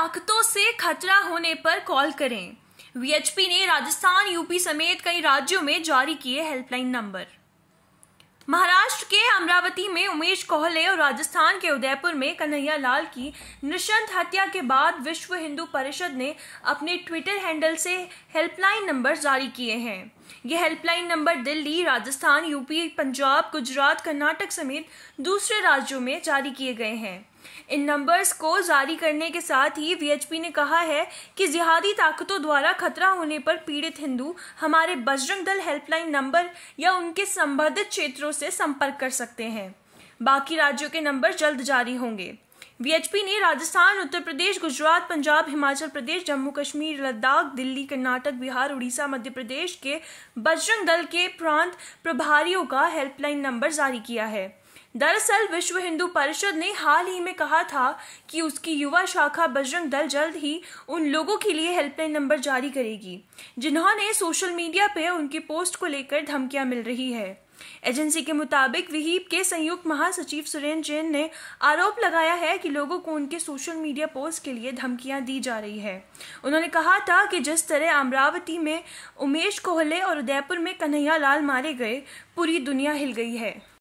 ताकतों से खतरा होने पर कॉल करें वीएचपी ने राजस्थान यूपी समेत कई राज्यों में जारी किए हेल्पलाइन नंबर महाराष्ट्र के अमरावती में उमेश कोहले और राजस्थान के उदयपुर में कन्हैया लाल की निशंत हत्या के बाद विश्व हिंदू परिषद ने अपने ट्विटर हैंडल से हेल्पलाइन नंबर जारी किए हैं ये helpline number Delhi Rajasthan UP Punjab Gujarat Karnataka समेत दूसरे राज्यों में जारी किए गए हैं इन नंबर्स को जारी करने के साथ ही वीएचपी ने कहा है कि जिहादी ताकतों द्वारा खतरा होने पर पीड़ित हिंदू हमारे बजरंग दल हेल्पलाइन नंबर या उनके संबंधित क्षेत्रों से संपर्क कर सकते हैं बाकी राज्यों के नंबर जल्द जारी होंगे वीएचपी ने राजस्थान उत्तर प्रदेश गुजरात पंजाब हिमाचल प्रदेश जम्मू कश्मीर लद्दाख दिल्ली कर्नाटक बिहार उड़ीसा मध्य प्रदेश के बजरंग दल के प्रांत प्रभारियों का हेल्पलाइन नंबर जारी किया है दरअसल विश्व हिंदू परिषद ने हाल ही में कहा था कि उसकी युवा शाखा बजरंग दल जल्द ही उन लोगों के लिए हेल्पलाइन नंबर जारी करेगी जिन्होंने सोशल मीडिया पर उनकी पोस्ट को लेकर धमकियां मिल रही है एजेंसी के मुताबिक विहीप के संयुक्त महासचिव सुरेंद्र जैन ने आरोप लगाया है कि लोगों को उनके सोशल मीडिया पोस्ट के लिए धमकियां दी जा रही है उन्होंने कहा था कि जिस तरह अमरावती में उमेश कोहले और उदयपुर में कन्हैया लाल मारे गए पूरी दुनिया हिल गई है